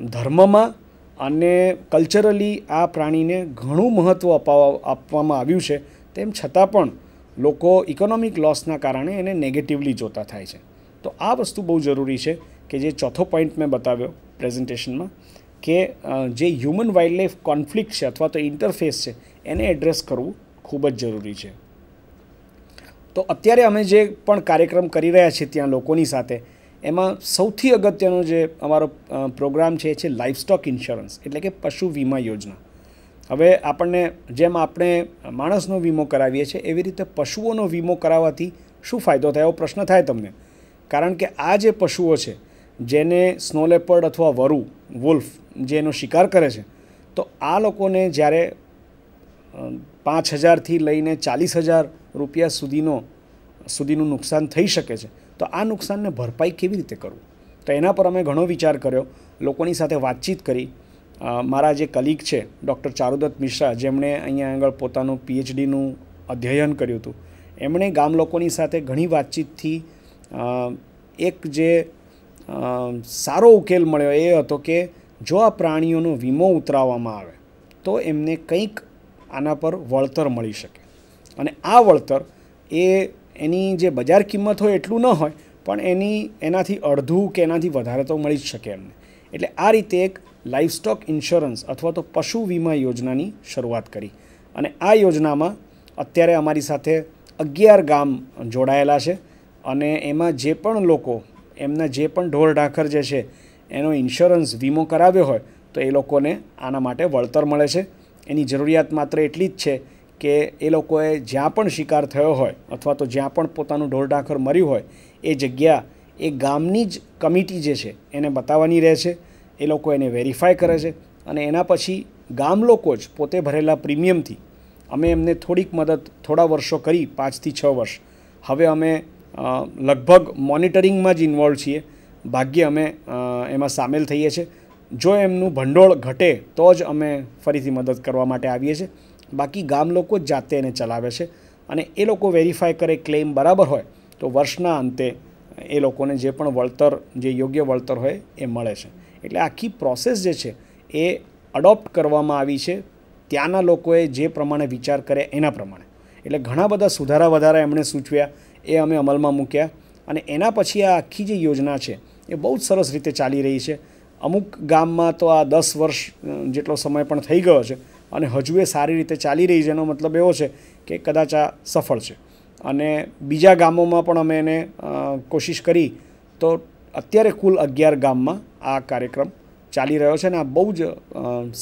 ધર્મમાં અને કલ્ચરલી આ પ્રાણીને ઘણું મહત્ત્વ અપાવવા આપવામાં આવ્યું છે તેમ છતાં પણ લોકો ઇકોનોમિક લોસના કારણે એને નેગેટિવલી જોતા થાય છે તો આ વસ્તુ બહુ જરૂરી છે કે જે ચોથો પોઈન્ટ મેં બતાવ્યો પ્રેઝન્ટેશનમાં કે જે હ્યુમન વાઇલ્ડ લાઈફ કોન્ફ્લિક્ટ છે અથવા તો ઇન્ટરફેસ છે એને એડ્રેસ કરવું ખૂબ જ જરૂરી છે તો અત્યારે અમે જે પણ કાર્યક્રમ કરી રહ્યા છીએ ત્યાં લોકોની સાથે એમાં સૌથી અગત્યનો જે અમારો પ્રોગ્રામ છે એ છે લાઇફસ્ટોક ઇન્સ્યોરન્સ એટલે કે પશુ વીમા યોજના હવે આપણને જેમ આપણે માણસનો વીમો કરાવીએ છીએ એવી રીતે પશુઓનો વીમો કરાવવાથી શું ફાયદો થાય એવો પ્રશ્ન થાય તમને કારણ કે આ જે પશુઓ છે જેને સ્નો લેપર્ડ અથવા વરુ વુલ્ફ જે એનો શિકાર કરે છે તો આ લોકોને જ્યારે પાંચ હજારથી લઈને ચાલીસ હજાર રૂપિયા સુધીનો સુધીનું નુકસાન થઈ શકે છે તો આ નુકસાનને ભરપાઈ કેવી રીતે કરવું તો એના પર અમે ઘણો વિચાર કર્યો લોકોની સાથે વાતચીત કરી મારા જે કલીગ છે ડૉક્ટર ચારુદત્ત મિશ્રા જેમણે અહીંયા આગળ પોતાનું પીએચડીનું અધ્યયન કર્યું હતું એમણે ગામ લોકોની સાથે ઘણી વાતચીતથી એક જે સારો ઉકેલ મળ્યો એ હતો કે જો આ પ્રાણીઓનો વીમો ઉતરાવવામાં આવે તો એમને કંઈક આના પર વળતર મળી શકે અને આ વળતર એ એની જે બજાર કિંમત હોય એટલું ન હોય પણ એની એનાથી અડધું કે એનાથી વધારે તો મળી જ શકે એમને એટલે આ રીતે એક લાઇફસ્ટોક ઇન્સ્યોરન્સ અથવા તો પશુ વીમા યોજનાની શરૂઆત કરી અને આ યોજનામાં અત્યારે અમારી સાથે અગિયાર ગામ જોડાયેલા છે અને એમાં જે પણ લોકો એમના જે પણ ઢોર ઢાંખર જે છે એનો ઇન્સ્યોરન્સ વીમો કરાવ્યો હોય તો એ લોકોને આના માટે વળતર મળે છે એની જરૂરિયાત માત્ર એટલી જ છે કે એ લોકોએ જ્યાં પણ શિકાર થયો હોય અથવા તો જ્યાં પણ પોતાનું ઢોરઢાખર મર્યું હોય એ જગ્યા એ ગામની જ કમિટી જે છે એને બતાવવાની રહે છે એ લોકો એને વેરીફાઈ કરે છે અને એના પછી ગામ લોકો જ પોતે ભરેલા પ્રીમિયમથી અમે એમને થોડીક મદદ થોડા વર્ષો કરી પાંચથી છ વર્ષ હવે અમે લગભગ મોનિટરિંગમાં જ ઇન્વોલ્વ છીએ ભાગ્ય અમે એમાં સામેલ થઈએ છીએ જો એમનું ભંડોળ ઘટે તો જ અમે ફરીથી મદદ કરવા માટે આવીએ છીએ બાકી ગામ લોકો જાતે એને ચલાવે છે અને એ લોકો વેરીફાઈ કરે ક્લેમ બરાબર હોય તો વર્ષના અંતે એ લોકોને જે પણ વળતર જે યોગ્ય વળતર હોય એ મળે છે એટલે આખી પ્રોસેસ જે છે એ અડોપ્ટ કરવામાં આવી છે ત્યાંના લોકોએ જે પ્રમાણે વિચાર કર્યા એના પ્રમાણે એટલે ઘણા બધા સુધારા વધારા એમણે સૂચવ્યા એ અમે અમલમાં મૂક્યા અને એના પછી આ આખી જે યોજના છે એ બહુ જ સરસ રીતે ચાલી રહી છે અમુક ગામમાં તો આ દસ વર્ષ જેટલો સમય પણ થઈ ગયો છે અને હજુ એ સારી રીતે ચાલી રહી છે એનો મતલબ એવો છે કે કદાચ આ સફળ છે અને બીજા ગામોમાં પણ અમે એને કોશિશ કરી તો અત્યારે કુલ અગિયાર ગામમાં આ કાર્યક્રમ ચાલી રહ્યો છે અને આ બહુ જ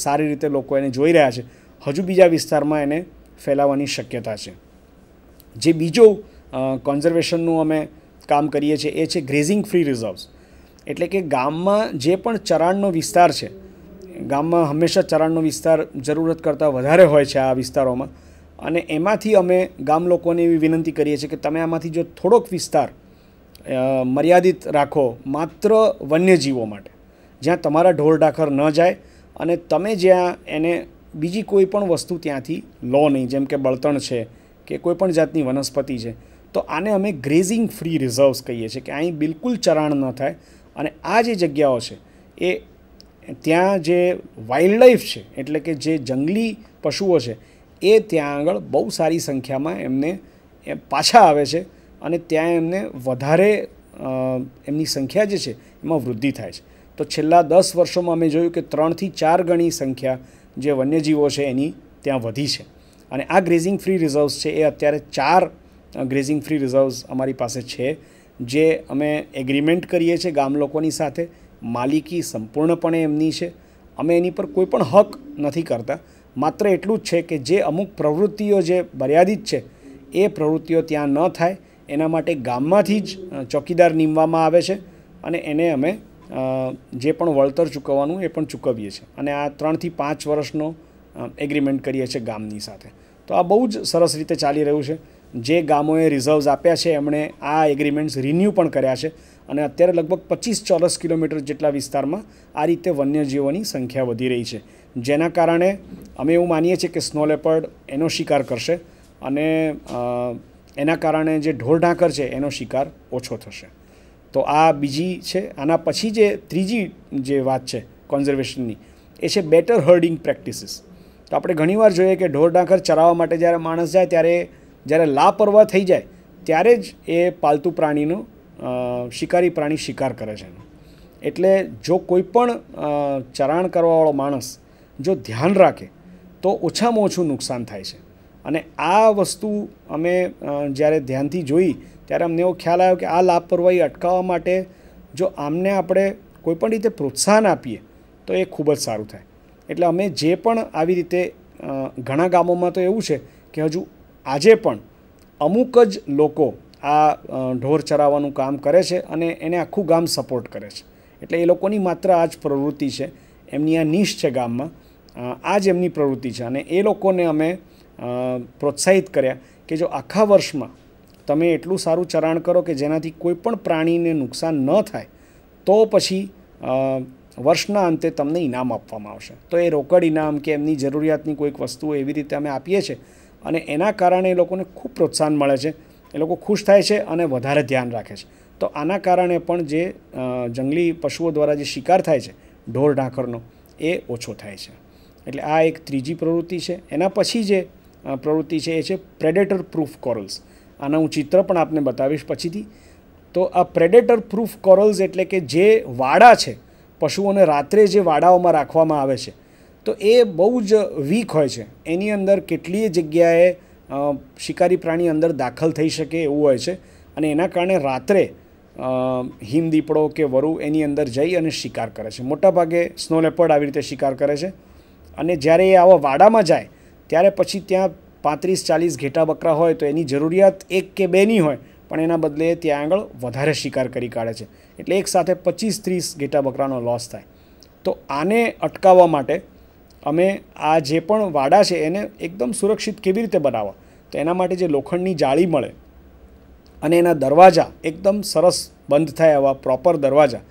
સારી રીતે લોકો એને જોઈ રહ્યા છે હજુ બીજા વિસ્તારમાં એને ફેલાવવાની શક્યતા છે જે બીજો કન્ઝર્વેશનનું અમે કામ કરીએ છીએ એ છે ગ્રેઝિંગ ફ્રી રિઝર્વ્સ એટલે કે ગામમાં જે પણ ચરાણનો વિસ્તાર છે ગામમાં હંમેશા ચરાણનો વિસ્તાર જરૂરત કરતાં વધારે હોય છે આ વિસ્તારોમાં અને એમાંથી અમે ગામ લોકોને એવી વિનંતી કરીએ છીએ કે તમે આમાંથી જો થોડોક વિસ્તાર મર્યાદિત રાખો માત્ર વન્યજીવો માટે જ્યાં તમારા ઢોર ઢાખર ન જાય અને તમે જ્યાં એને બીજી કોઈ પણ વસ્તુ ત્યાંથી લો નહીં જેમ કે બળતણ છે કે કોઈ પણ જાતની વનસ્પતિ છે તો આને અમે ગ્રેઝિંગ ફ્રી રિઝર્વ્સ કહીએ છીએ કે અહીં બિલકુલ ચરાણ ન થાય અને આ જે જગ્યાઓ છે એ ત્યાં જે વાઇલ્ડ લાઈફ છે એટલે કે જે જંગલી પશુઓ છે એ ત્યાં આગળ બહુ સારી સંખ્યામાં એમને પાછા આવે છે અને ત્યાં એમને વધારે એમની સંખ્યા જે છે એમાં વૃદ્ધિ થાય છે તો છેલ્લા દસ વર્ષોમાં અમે જોયું કે ત્રણથી ચાર ગણી સંખ્યા જે વન્યજીવો છે એની ત્યાં વધી છે અને આ ગ્રેઝિંગ ફ્રી રિઝર્વ્સ છે એ અત્યારે ચાર ગ્રેઝિંગ ફ્રી રિઝર્વ્સ અમારી પાસે છે જે અમે એગ્રીમેન્ટ કરીએ છીએ ગામ લોકોની સાથે માલિકી સંપૂર્ણપણે એમની છે અમે એની પર કોઈ પણ હક નથી કરતા માત્ર એટલું જ છે કે જે અમુક પ્રવૃત્તિઓ જે મર્યાદિત છે એ પ્રવૃત્તિઓ ત્યાં ન થાય એના માટે ગામમાંથી જ ચોકીદાર નીમવામાં આવે છે અને એને અમે જે પણ વળતર ચૂકવવાનું એ પણ ચૂકવીએ છીએ અને આ ત્રણથી પાંચ વર્ષનો એગ્રીમેન્ટ કરીએ છીએ ગામની સાથે તો આ બહુ જ સરસ રીતે ચાલી રહ્યું છે જે ગામોએ રિઝર્વ્સ આપ્યા છે એમણે આ એગ્રીમેન્ટ્સ રિન્યૂ પણ કર્યા છે અને અત્યારે લગભગ પચીસ ચોરસ કિલોમીટર જેટલા વિસ્તારમાં આ રીતે વન્યજીવોની સંખ્યા વધી રહી છે જેના કારણે અમે એવું માનીએ છીએ કે સ્નો લેપર્ડ એનો શિકાર કરશે અને એના કારણે જે ઢોર ઢોરઢાંકર છે એનો શિકાર ઓછો થશે તો આ બીજી છે આના પછી જે ત્રીજી જે વાત છે કોન્ઝર્વેશનની એ છે બેટર હર્ડિંગ પ્રેક્ટિસીસ તો આપણે ઘણીવાર જોઈએ કે ઢોર ઢોરઢાંકર ચરાવવા માટે જ્યારે માણસ જાય ત્યારે જ્યારે લાપરવાહ થઈ જાય ત્યારે જ એ પાલતુ પ્રાણીનું શિકારી પ્રાણી શિકાર કરે છે એટલે જો કોઈ પણ ચરાણ કરવાવાળો માણસ જો ધ્યાન રાખે તો ઓછામાં ઓછું નુકસાન થાય છે અને આ વસ્તુ અમે જ્યારે ધ્યાનથી જોઈ ત્યારે અમને એવો ખ્યાલ આવ્યો કે આ લાપરવાહી અટકાવવા માટે જો આમને આપણે કોઈપણ રીતે પ્રોત્સાહન આપીએ તો એ ખૂબ જ સારું થાય એટલે અમે જે પણ આવી રીતે ઘણા ગામોમાં તો એવું છે કે હજુ આજે પણ અમુક જ લોકો આ ઢોર ચરાવવાનું કામ કરે છે અને એને આખું ગામ સપોર્ટ કરે છે એટલે એ લોકોની માત્ર આ જ પ્રવૃત્તિ છે એમની આ નિશ છે ગામમાં આ જ એમની પ્રવૃત્તિ છે અને એ લોકોને અમે પ્રોત્સાહિત કર્યા કે જો આખા વર્ષમાં તમે એટલું સારું ચરાણ કરો કે જેનાથી કોઈપણ પ્રાણીને નુકસાન ન થાય તો પછી વર્ષના અંતે તમને ઇનામ આપવામાં આવશે તો એ રોકડ ઇનામ કે એમની જરૂરિયાતની કોઈક વસ્તુઓ એવી રીતે અમે આપીએ છીએ અને એના કારણે એ લોકોને ખૂબ પ્રોત્સાહન મળે છે એ લોકો ખુશ થાય છે અને વધારે ધ્યાન રાખે છે તો આના કારણે પણ જે જંગલી પશુઓ દ્વારા જે શિકાર થાય છે ઢોર ઢાંકરનો એ ઓછો થાય છે એટલે આ એક ત્રીજી પ્રવૃત્તિ છે એના પછી જે પ્રવૃત્તિ છે એ છે પ્રેડેટર પ્રૂફ કોરલ્સ આના હું ચિત્ર પણ આપને બતાવીશ પછીથી તો આ પ્રેડેટર પ્રૂફ કોરલ્સ એટલે કે જે વાડા છે પશુઓને રાત્રે જે વાડાઓમાં રાખવામાં આવે છે તો એ બહુ જ વીક હોય છે એની અંદર કેટલીય જગ્યાએ શિકારી પ્રાણી અંદર દાખલ થઈ શકે એવું હોય છે અને એના કારણે રાત્રે હિમ દીપડો કે વરુ એની અંદર જઈ અને શિકાર કરે છે મોટાભાગે સ્નો લેપર્ડ આવી રીતે શિકાર કરે છે અને જ્યારે એ આવા વાડામાં જાય ત્યારે પછી ત્યાં પાંત્રીસ ચાલીસ ઘેટા બકરા હોય તો એની જરૂરિયાત એક કે બેની હોય પણ એના બદલે ત્યાં આગળ વધારે શિકાર કરી કાઢે છે એટલે એક સાથે પચીસ ત્રીસ ઘેટા બકરાનો લોસ થાય તો આને અટકાવવા માટે અમે આ જે પણ વાડા છે એને એકદમ સુરક્ષિત કેવી રીતે બનાવવા તો એના માટે જે લોખંડની જાળી મળે અને એના દરવાજા એકદમ સરસ બંધ થાય એવા પ્રોપર દરવાજા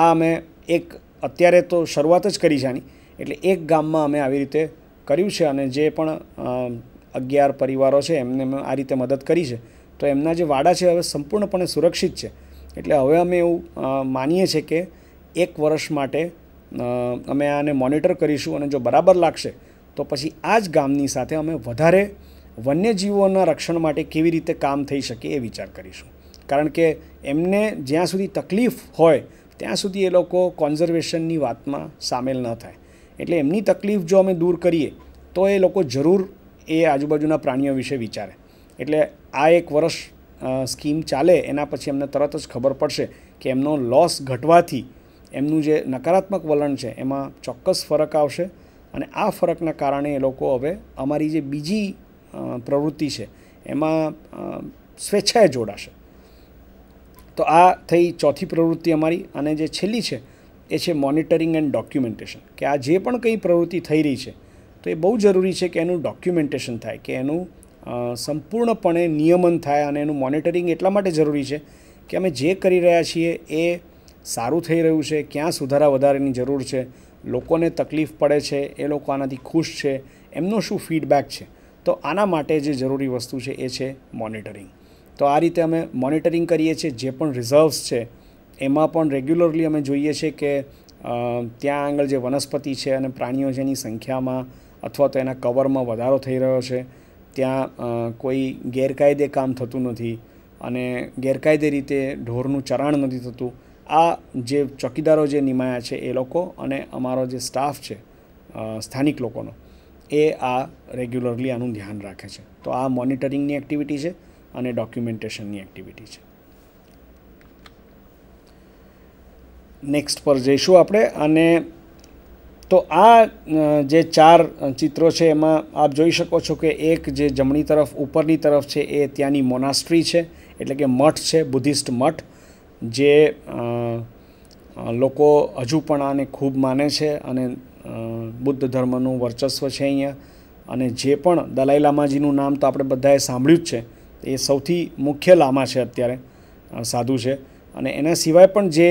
આ અમે એક અત્યારે તો શરૂઆત જ કરી છે આની એટલે એક ગામમાં અમે આવી રીતે કર્યું છે અને જે પણ અગિયાર પરિવારો છે એમને આ રીતે મદદ કરી છે તો એમના જે વાડા છે હવે સંપૂર્ણપણે સુરક્ષિત છે એટલે હવે અમે એવું માનીએ છીએ કે એક વર્ષ માટે અમે આને મોનિટર કરીશું અને જો બરાબર લાગશે તો પછી આ જ ગામની સાથે અમે વધારે વન્યજીવોના રક્ષણ માટે કેવી રીતે કામ થઈ શકે એ વિચાર કરીશું કારણ કે એમને જ્યાં સુધી તકલીફ હોય ત્યાં સુધી એ લોકો કોન્ઝર્વેશનની વાતમાં સામેલ ન થાય એટલે એમની તકલીફ જો અમે દૂર કરીએ તો એ લોકો જરૂર એ આજુબાજુના પ્રાણીઓ વિશે વિચારે એટલે આ એક વર્ષ સ્કીમ ચાલે એના પછી એમને તરત જ ખબર પડશે કે એમનો લોસ ઘટવાથી એમનું જે નકારાત્મક વલણ છે એમાં ચોક્કસ ફરક આવશે અને આ ફરકના કારણે એ લોકો હવે અમારી જે બીજી પ્રવૃત્તિ છે એમાં સ્વેચ્છાએ જોડાશે તો આ થઈ ચોથી પ્રવૃત્તિ અમારી અને જે છેલ્લી છે એ છે મોનિટરિંગ એન્ડ ડોક્યુમેન્ટેશન કે આ જે પણ કંઈ પ્રવૃત્તિ થઈ રહી છે તો એ બહુ જરૂરી છે કે એનું ડોક્યુમેન્ટેશન થાય કે એનું સંપૂર્ણપણે નિયમન થાય અને એનું મોનિટરિંગ એટલા માટે જરૂરી છે કે અમે જે કરી રહ્યા છીએ એ સારું થઈ રહ્યું છે ક્યાં સુધારા વધારાની જરૂર છે લોકોને તકલીફ પડે છે એ લોકો આનાથી ખુશ છે એમનો શું ફીડબેક છે તો આના માટે જે જરૂરી વસ્તુ છે એ છે મોનિટરિંગ તો આ રીતે અમે મોનિટરિંગ કરીએ છીએ જે પણ રિઝર્વ્સ છે એમાં પણ રેગ્યુલરલી અમે જોઈએ છીએ કે ત્યાં આગળ જે વનસ્પતિ છે અને પ્રાણીઓ જેની સંખ્યામાં અથવા તો એના કવરમાં વધારો થઈ રહ્યો છે ત્યાં કોઈ ગેરકાયદે કામ થતું નથી અને ગેરકાયદે રીતે ઢોરનું ચરાણ નથી થતું આ જે ચોકીદારો જે નિમાયા છે એ લોકો અને અમારો જે સ્ટાફ છે સ્થાનિક લોકોનો એ આ રેગ્યુલરલી આનું ધ્યાન રાખે છે તો આ મોનિટરિંગની એક્ટિવિટી છે અને ડોક્યુમેન્ટેશનની એક્ટિવિટી છે નેક્સ્ટ પર જઈશું આપણે અને તો આ જે ચાર ચિત્રો છે એમાં આપ જોઈ શકો છો કે એક જે જમણી તરફ ઉપરની તરફ છે એ ત્યાંની મોનાસ્ટ્રી છે એટલે કે મઠ છે બુદ્ધિસ્ટ મઠ જે લોકો હજુ પણ આને ખૂબ માને છે અને બુદ્ધ ધર્મનું વર્ચસ્વ છે અહીંયા અને જે પણ દલાઈ લામાજીનું નામ તો આપણે બધાએ સાંભળ્યું જ છે એ સૌથી મુખ્ય લામા છે અત્યારે સાધુ છે અને એના સિવાય પણ જે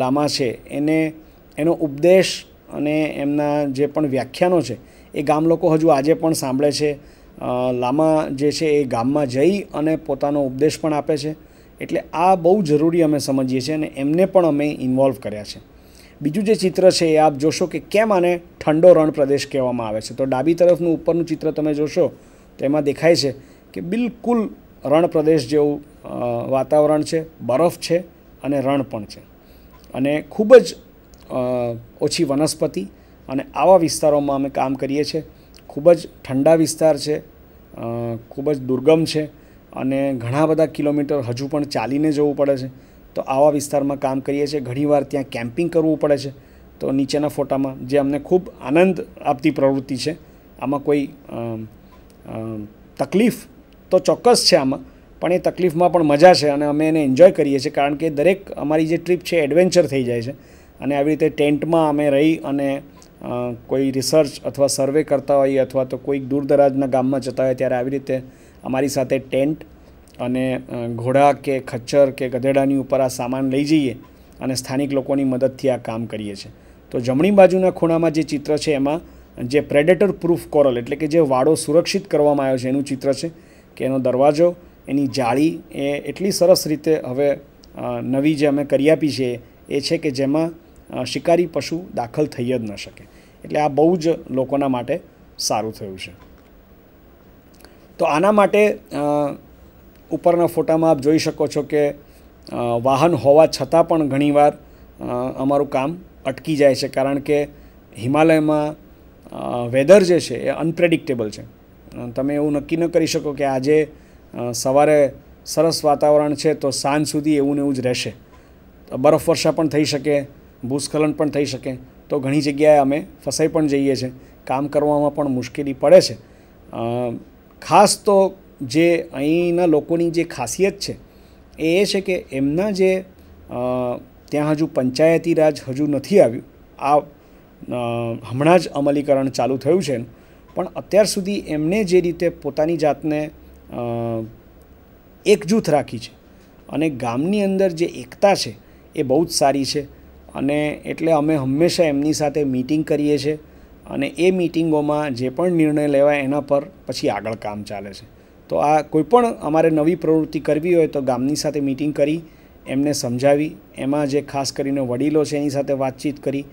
લામા છે એને એનો ઉપદેશ અને એમના જે પણ વ્યાખ્યાનો છે એ ગામ લોકો હજુ આજે પણ સાંભળે છે લામા જે છે એ ગામમાં જઈ અને પોતાનો ઉપદેશ પણ આપે છે એટલે આ બહુ જરૂરી અમે સમજીએ છીએ અને એમને પણ અમે ઇન્વોલ્વ કર્યા છે બીજું જે ચિત્ર છે એ આપ જોશો કે કેમ આને ઠંડો રણ પ્રદેશ કહેવામાં આવે છે તો ડાબી તરફનું ઉપરનું ચિત્ર તમે જોશો તો એમાં દેખાય છે કે બિલકુલ રણ પ્રદેશ જેવું વાતાવરણ છે બરફ છે અને રણ પણ છે અને ખૂબ જ ઓછી વનસ્પતિ અને આવા વિસ્તારોમાં અમે કામ કરીએ છીએ ખૂબ જ ઠંડા વિસ્તાર છે ખૂબ જ દુર્ગમ છે અને ઘણા બધા કિલોમીટર હજુ પણ ચાલીને જવું પડે છે તો આવા વિસ્તારમાં કામ કરીએ છીએ ઘણીવાર ત્યાં કેમ્પિંગ કરવું પડે છે તો નીચેના ફોટામાં જે અમને ખૂબ આનંદ આપતી પ્રવૃત્તિ છે આમાં કોઈ તકલીફ તો ચોક્કસ છે આમાં પણ એ તકલીફમાં પણ મજા છે અને અમે એને એન્જોય કરીએ છીએ કારણ કે દરેક અમારી જે ટ્રીપ છે એડવેન્ચર થઈ જાય છે અને આવી રીતે ટેન્ટમાં અમે રહી અને કોઈ રિસર્ચ અથવા સર્વે કરતા હોઈએ અથવા તો કોઈક દૂર દરાજના ગામમાં જતા હોય ત્યારે આવી રીતે અમારી સાથે ટેન્ટ અને ઘોડા કે ખચ્ચર કે ગધેડાની ઉપર આ સામાન લઈ જઈએ અને સ્થાનિક લોકોની મદદથી આ કામ કરીએ છીએ તો જમણી બાજુના ખૂણામાં જે ચિત્ર છે એમાં જે પ્રેડેટર પ્રૂફ કોરલ એટલે કે જે વાડો સુરક્ષિત કરવામાં આવ્યો છે એનું ચિત્ર છે કે એનો દરવાજો એની જાળી એ એટલી સરસ રીતે હવે નવી જે અમે કરી આપી છે એ છે કે જેમાં શિકારી પશુ દાખલ થઈ જ ન શકે એટલે આ બહુ જ લોકોના માટે સારું થયું છે તો આના માટે ઉપરના ફોટામાં આપ જોઈ શકો છો કે વાહન હોવા છતાં પણ ઘણીવાર અમારું કામ અટકી જાય છે કારણ કે હિમાલયમાં વેધર જે છે એ અનપ્રેડિક્ટેબલ છે તમે એવું નક્કી ન કરી શકો કે આજે સવારે સરસ વાતાવરણ છે તો સાંજ સુધી એવું ને એવું જ રહેશે બરફવર્ષા પણ થઈ શકે ભૂસ્ખલન પણ થઈ શકે તો ઘણી જગ્યાએ અમે ફસાઈ પણ જઈએ છીએ કામ કરવામાં પણ મુશ્કેલી પડે છે ખાસ તો જે અહીંના લોકોની જે ખાસિયત છે એ એ છે કે એમના જે ત્યાં હજુ પંચાયતી રાજ હજુ નથી આવ્યું આ હમણાં જ અમલીકરણ ચાલુ થયું છે પણ અત્યાર સુધી એમને જે રીતે પોતાની જાતને એકજૂથ રાખી છે અને ગામની અંદર જે એકતા છે એ બહુ જ સારી છે અને એટલે અમે હંમેશા એમની સાથે મિટિંગ કરીએ છીએ અને એ મિટિંગોમાં જે પણ નિર્ણય લેવાય એના પર પછી આગળ કામ ચાલે છે તો આ કોઈપણ અમારે નવી પ્રવૃત્તિ કરવી હોય તો ગામની સાથે મિટિંગ કરી એમને સમજાવી એમાં જે ખાસ કરીને વડીલો છે એની સાથે વાતચીત કરી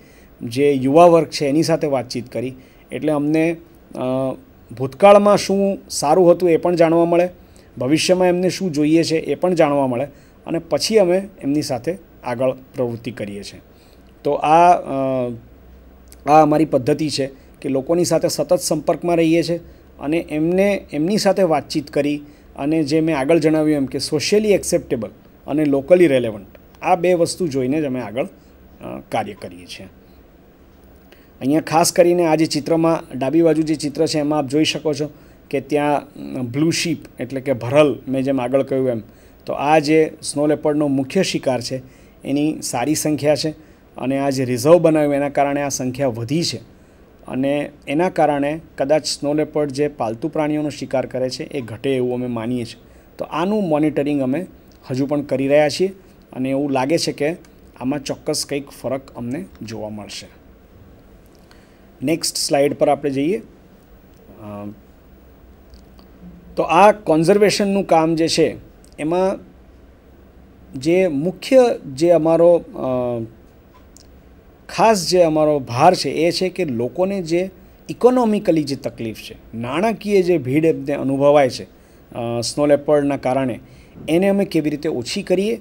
જે યુવા વર્ગ છે એની સાથે વાતચીત કરી એટલે અમને ભૂતકાળમાં શું સારું હતું એ પણ જાણવા મળે ભવિષ્યમાં એમને શું જોઈએ છે એ પણ જાણવા મળે અને પછી અમે એમની સાથે આગળ પ્રવૃત્તિ કરીએ છીએ તો આ આ અમારી પદ્ધતિ છે કે લોકોની સાથે સતત સંપર્કમાં રહીએ છીએ અને એમને એમની સાથે વાતચીત કરી અને જે મેં આગળ જણાવ્યું એમ કે સોશિયલી એક્સેપ્ટેબલ અને લોકલી રેલેવન્ટ આ બે વસ્તુ જોઈને જ અમે આગળ કાર્ય કરીએ છીએ અહીંયા ખાસ કરીને આ જે ચિત્રમાં ડાબી બાજુ જે ચિત્ર છે એમાં આપ જોઈ શકો છો કે ત્યાં બ્લુ શીપ એટલે કે ભરલ મેં જેમ આગળ કહ્યું એમ તો આ જે સ્નો લેપર્ડનો મુખ્ય શિકાર છે એની સારી સંખ્યા છે અને આ જે રિઝર્વ બનાવ્યું એના કારણે આ સંખ્યા વધી છે અને એના કારણે કદાચ સ્નો લેપર્ડ જે પાલતુ પ્રાણીઓનો શિકાર કરે છે એ ઘટે એવું અમે માનીએ છીએ તો આનું મોનિટરિંગ અમે હજુ પણ કરી રહ્યા છીએ અને એવું લાગે છે કે આમાં ચોક્કસ કંઈક ફરક અમને જોવા મળશે નેક્સ્ટ સ્લાઇડ પર આપણે જઈએ તો આ કોન્ઝર્વેશનનું કામ જે છે એમાં જે મુખ્ય જે અમારો ખાસ જે અમારો ભાર છે એ છે કે લોકોને જે ઇકોનોમિકલી જે તકલીફ છે નાણાકીય જે ભીડ એમને અનુભવાય છે સ્નો લેપર્ડના કારણે એને અમે કેવી રીતે ઓછી કરીએ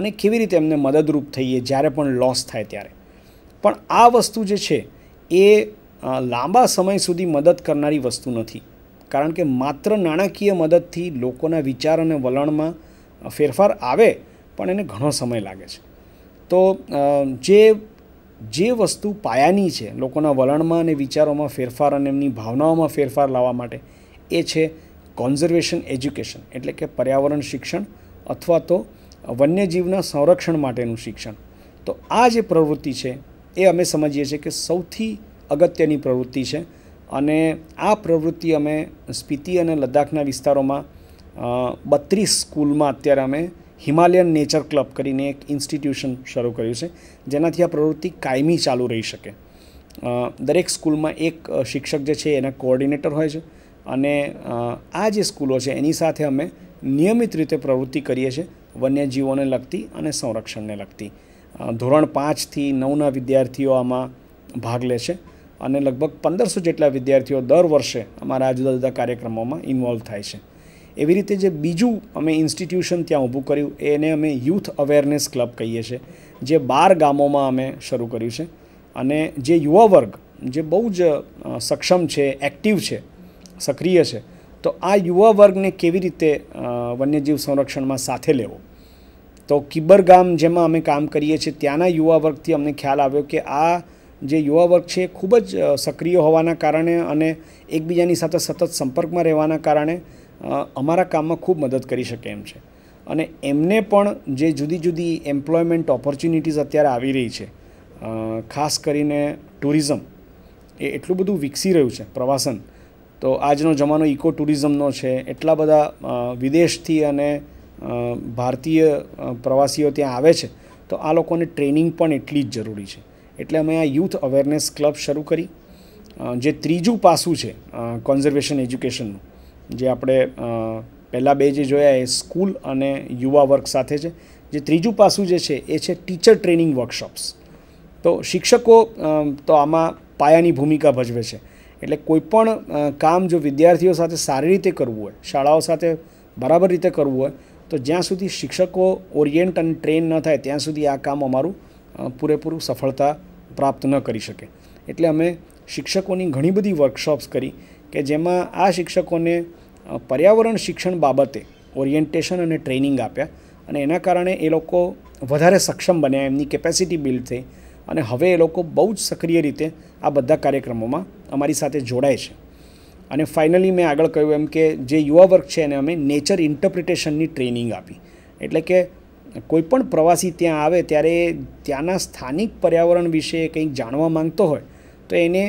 અને કેવી રીતે એમને મદદરૂપ થઈએ જ્યારે પણ લોસ થાય ત્યારે પણ આ વસ્તુ જે છે એ લાંબા સમય સુધી મદદ કરનારી વસ્તુ નથી કારણ કે માત્ર નાણાકીય મદદથી લોકોના વિચાર અને વલણમાં ફેરફાર આવે પણ એને ઘણો સમય લાગે છે તો જે જે વસ્તુ પાયાની છે લોકોના વલણમાં અને વિચારોમાં ફેરફાર અને એમની ભાવનાઓમાં ફેરફાર લાવવા માટે એ છે કોન્ઝર્વેશન એજ્યુકેશન એટલે કે પર્યાવરણ શિક્ષણ અથવા તો વન્યજીવના સંરક્ષણ માટેનું શિક્ષણ તો આ જે પ્રવૃત્તિ છે એ અમે સમજીએ છીએ કે સૌથી અગત્યની પ્રવૃત્તિ છે અને આ પ્રવૃત્તિ અમે સ્પીતિ અને લદ્દાખના વિસ્તારોમાં બત્રીસ સ્કૂલમાં અત્યારે અમે હિમાલયન નેચર ક્લબ કરીને એક ઇન્સ્ટિટ્યુશન શરૂ કર્યું છે જેનાથી આ પ્રવૃત્તિ કાયમી ચાલુ રહી શકે દરેક સ્કૂલમાં એક શિક્ષક જે છે એના કોઓર્ડિનેટર હોય છે અને આ જે સ્કૂલો છે એની સાથે અમે નિયમિત રીતે પ્રવૃત્તિ કરીએ છીએ વન્યજીવોને લગતી અને સંરક્ષણને લગતી ધોરણ પાંચથી નવના વિદ્યાર્થીઓ આમાં ભાગ લે છે અને લગભગ પંદરસો જેટલા વિદ્યાર્થીઓ દર વર્ષે અમારા જુદા જુદા કાર્યક્રમોમાં ઇન્વોલ્વ થાય છે એવી રીતે જે બીજું અમે ઇન્સ્ટિટ્યુશન ત્યાં ઊભું કર્યું એને અમે યુથ અવેરનેસ ક્લબ કહીએ છીએ જે બાર ગામોમાં અમે શરૂ કર્યું છે અને જે યુવા વર્ગ જે બહુ જ સક્ષમ છે એક્ટિવ છે સક્રિય છે તો આ યુવા વર્ગને કેવી રીતે વન્યજીવ સંરક્ષણમાં સાથે લેવો તો કિબર ગામ જેમાં અમે કામ કરીએ છીએ ત્યાંના યુવા વર્ગથી અમને ખ્યાલ આવ્યો કે આ જે યુવા વર્ગ છે એ ખૂબ જ સક્રિય હોવાના કારણે અને એકબીજાની સાથે સતત સંપર્કમાં રહેવાના કારણે અમારા કામમાં ખૂબ મદદ કરી શકે એમ છે અને એમને પણ જે જુદી જુદી એમ્પ્લોયમેન્ટ ઓપોર્ચ્યુનિટીઝ અત્યારે આવી રહી છે ખાસ કરીને ટુરિઝમ એ એટલું બધું વિકસી રહ્યું છે પ્રવાસન તો આજનો જમાનો ઇકો ટુરિઝમનો છે એટલા બધા વિદેશથી અને ભારતીય પ્રવાસીઓ ત્યાં આવે છે તો આ લોકોને ટ્રેનિંગ પણ એટલી જ જરૂરી છે એટલે અમે આ યુથ અવેરનેસ ક્લબ શરૂ કરી જે ત્રીજું પાસું છે કન્ઝર્વેશન એજ્યુકેશનનું જે આપણે પહેલાં બે જે જોયા એ સ્કૂલ અને યુવા વર્ગ સાથે છે જે ત્રીજું પાસું જે છે એ છે ટીચર ટ્રેનિંગ વર્કશોપ્સ તો શિક્ષકો તો આમાં પાયાની ભૂમિકા ભજવે છે એટલે કોઈપણ કામ જો વિદ્યાર્થીઓ સાથે સારી રીતે કરવું હોય શાળાઓ સાથે બરાબર રીતે કરવું હોય તો જ્યાં સુધી શિક્ષકો ઓરિએન્ટ અને ટ્રેન ન થાય ત્યાં સુધી આ કામ અમારું પૂરેપૂરું સફળતા પ્રાપ્ત ન કરી શકે એટલે અમે શિક્ષકોની ઘણી બધી વર્કશોપ્સ કરી કે જેમાં આ શિક્ષકોને પર્યાવરણ શિક્ષણ બાબતે ઓરિએન્ટેશન અને ટ્રેનિંગ આપ્યા અને એના કારણે એ લોકો વધારે સક્ષમ બન્યા એમની કેપેસિટી બિલ્ડ થઈ અને હવે એ લોકો બહુ જ સક્રિય રીતે આ બધા કાર્યક્રમોમાં અમારી સાથે જોડાય છે અને ફાઇનલી મેં આગળ કહ્યું એમ કે જે યુવા વર્ગ છે એને અમે નેચર ઇન્ટરપ્રિટેશનની ટ્રેનિંગ આપી એટલે કે કોઈપણ પ્રવાસી ત્યાં આવે ત્યારે ત્યાંના સ્થાનિક પર્યાવરણ વિશે કંઈક જાણવા માંગતો હોય તો એને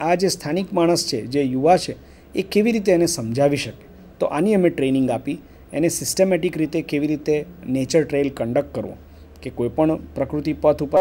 આ જે સ્થાનિક માણસ છે જે યુવા છે એ કેવી રીતે એને સમજાવી શકે તો આની અમે ટ્રેનિંગ આપી એને સિસ્ટમેટિક રીતે કેવી રીતે નેચર ટ્રેલ કન્ડક્ટ કરવો કે કોઈપણ પ્રકૃતિ પથ ઉપર